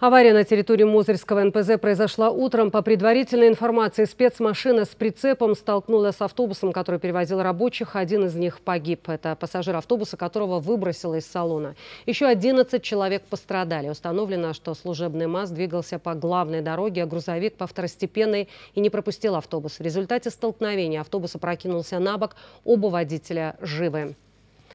Авария на территории Мозырского НПЗ произошла утром. По предварительной информации, спецмашина с прицепом столкнулась с автобусом, который перевозил рабочих. Один из них погиб. Это пассажир автобуса, которого выбросило из салона. Еще 11 человек пострадали. Установлено, что служебный МАЗ двигался по главной дороге, а грузовик по второстепенной и не пропустил автобус. В результате столкновения автобус опрокинулся на бок. Оба водителя живы.